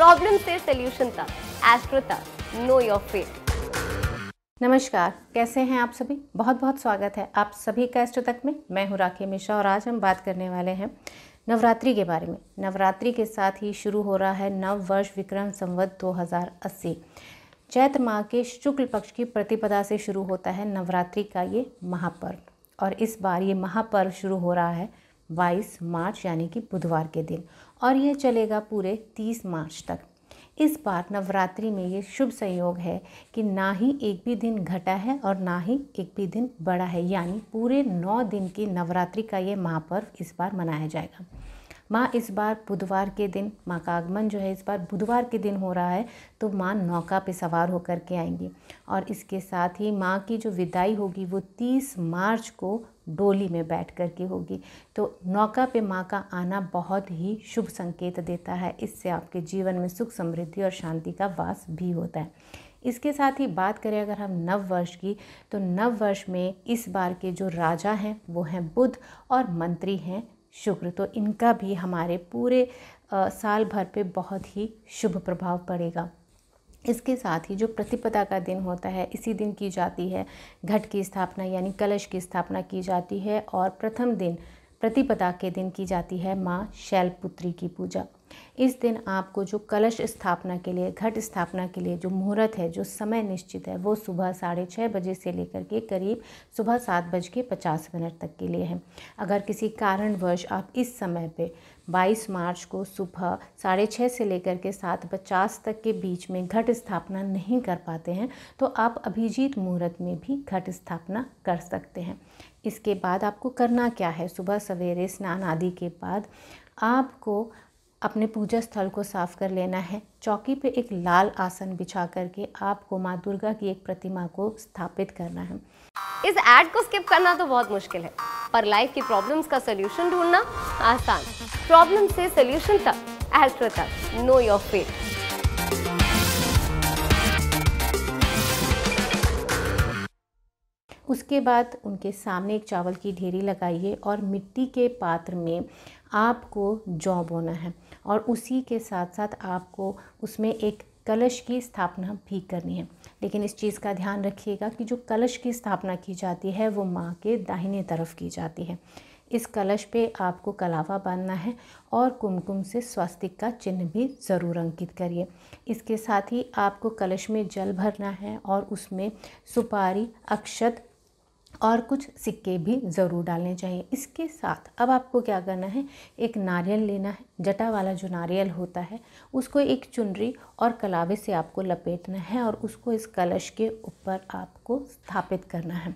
problem से solution तक astro तक नो योर फेट नमस्कार कैसे हैं आप सभी बहुत बहुत स्वागत है आप सभी का एस्ट्रो तक में मैं हूँ राखी मिश्रा और आज हम बात करने वाले हैं नवरात्रि के बारे में नवरात्रि के साथ ही शुरू हो रहा है नव वर्ष विक्रम संवत 2080 चैत्र माह के शुक्ल पक्ष की प्रतिपदा से शुरू होता है नवरात्रि का ये महापर्व और इस बार ये महापर्व शुरू हो रहा है बाईस मार्च यानी कि बुधवार के दिन और यह चलेगा पूरे तीस मार्च तक इस बार नवरात्रि में ये शुभ संयोग है कि ना ही एक भी दिन घटा है और ना ही एक भी दिन बड़ा है यानी पूरे नौ दिन की नवरात्रि का ये महापर्व इस बार मनाया जाएगा माँ इस बार बुधवार के दिन माँ का आगमन जो है इस बार बुधवार के दिन हो रहा है तो माँ नौका पे सवार होकर के आएंगी और इसके साथ ही माँ की जो विदाई होगी वो तीस मार्च को डोली में बैठ कर के होगी तो नौका पे माँ का आना बहुत ही शुभ संकेत देता है इससे आपके जीवन में सुख समृद्धि और शांति का वास भी होता है इसके साथ ही बात करें अगर हम नव वर्ष की तो नव वर्ष में इस बार के जो राजा हैं वो हैं बुध और मंत्री हैं शुक्र तो इनका भी हमारे पूरे आ, साल भर पे बहुत ही शुभ प्रभाव पड़ेगा इसके साथ ही जो प्रतिपदा का दिन होता है इसी दिन की जाती है घट की स्थापना यानी कलश की स्थापना की जाती है और प्रथम दिन प्रतिपदा के दिन की जाती है माँ शैलपुत्री की पूजा इस दिन आपको जो कलश स्थापना के लिए घट स्थापना के लिए जो मुहूर्त है जो समय निश्चित है वो सुबह साढ़े छः बजे से लेकर के करीब सुबह सात बज के पचास मिनट तक के लिए है अगर किसी कारणवश आप इस समय पे 22 मार्च को सुबह साढ़े छः से लेकर के सात पचास तक के बीच में घट स्थापना नहीं कर पाते हैं तो आप अभिजीत मुहूर्त में भी घट स्थापना कर सकते हैं इसके बाद आपको करना क्या है सुबह सवेरे स्नान आदि के बाद आपको अपने पूजा स्थल को साफ कर लेना है चौकी पे एक लाल आसन बिछा करके आपको माँ दुर्गा की एक प्रतिमा को स्थापित करना है इस एड को स्किप करना तो बहुत मुश्किल है पर लाइफ की प्रॉब्लम्स का सलूशन ढूंढना आसान प्रॉब्लम से सलूशन तक एस्ट्रो तक नो योर फेथ उसके बाद उनके सामने एक चावल की ढेरी लगाइए और मिट्टी के पात्र में आपको जॉब बोना है और उसी के साथ साथ आपको उसमें एक कलश की स्थापना भी करनी है लेकिन इस चीज़ का ध्यान रखिएगा कि जो कलश की स्थापना की जाती है वो माँ के दाहिने तरफ की जाती है इस कलश पे आपको कलावा बांधना है और कुमकुम से स्वास्तिक का चिन्ह भी ज़रूर अंकित करिए इसके साथ ही आपको कलश में जल भरना है और उसमें सुपारी अक्षत और कुछ सिक्के भी ज़रूर डालने चाहिए इसके साथ अब आपको क्या करना है एक नारियल लेना है जटा वाला जो नारियल होता है उसको एक चुनरी और कलावे से आपको लपेटना है और उसको इस कलश के ऊपर आपको स्थापित करना है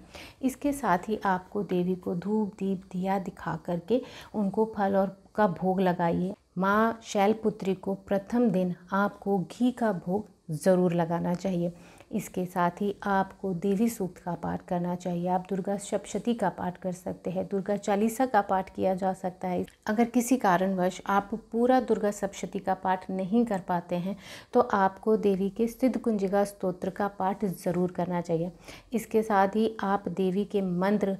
इसके साथ ही आपको देवी को धूप दीप दिया दिखा करके उनको फल और का भोग लगाइए माँ शैलपुत्री को प्रथम दिन आपको घी का भोग ज़रूर लगाना चाहिए इसके साथ ही आपको देवी सूक्त का पाठ करना चाहिए आप दुर्गा सप्शती का पाठ कर सकते हैं दुर्गा चालीसा का पाठ किया जा सकता है अगर किसी कारणवश आप पूरा दुर्गा सप्शती का पाठ नहीं कर पाते हैं तो आपको देवी के सिद्ध कुंजिका स्तोत्र का पाठ ज़रूर करना चाहिए इसके साथ ही आप देवी के मंत्र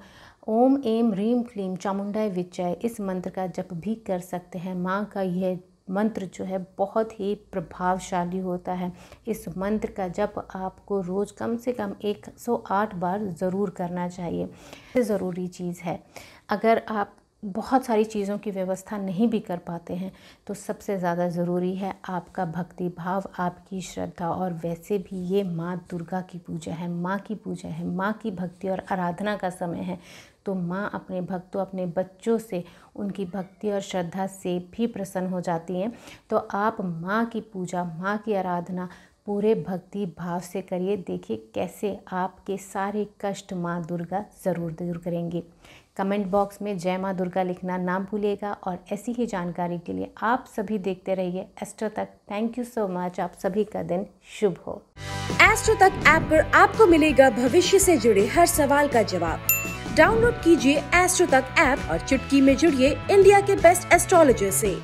ओम एम रीम क्लीम चामुंडाई विचय इस मंत्र का जप भी कर सकते हैं माँ का यह मंत्र जो है बहुत ही प्रभावशाली होता है इस मंत्र का जप आपको रोज़ कम से कम 108 बार ज़रूर करना चाहिए ज़रूरी चीज़ है अगर आप बहुत सारी चीज़ों की व्यवस्था नहीं भी कर पाते हैं तो सबसे ज़्यादा ज़रूरी है आपका भक्ति भाव आपकी श्रद्धा और वैसे भी ये माँ दुर्गा की पूजा है माँ की पूजा है माँ की भक्ति और आराधना का समय है तो माँ अपने भक्तों अपने बच्चों से उनकी भक्ति और श्रद्धा से भी प्रसन्न हो जाती हैं तो आप माँ की पूजा माँ की आराधना पूरे भक्ति भाव से करिए देखिए कैसे आपके सारे कष्ट माँ दुर्गा ज़रूर दूर करेंगी कमेंट बॉक्स में जय माँ दुर्गा लिखना ना भूलिएगा और ऐसी ही जानकारी के लिए आप सभी देखते रहिए एस्ट्रो तक थैंक यू सो मच आप सभी का दिन शुभ हो एस्ट्रो तक ऐप पर आपको मिलेगा भविष्य से जुड़े हर सवाल का जवाब डाउनलोड कीजिए एस्ट्रो तक ऐप और चुटकी में जुड़िए इंडिया के बेस्ट एस्ट्रोलॉजर से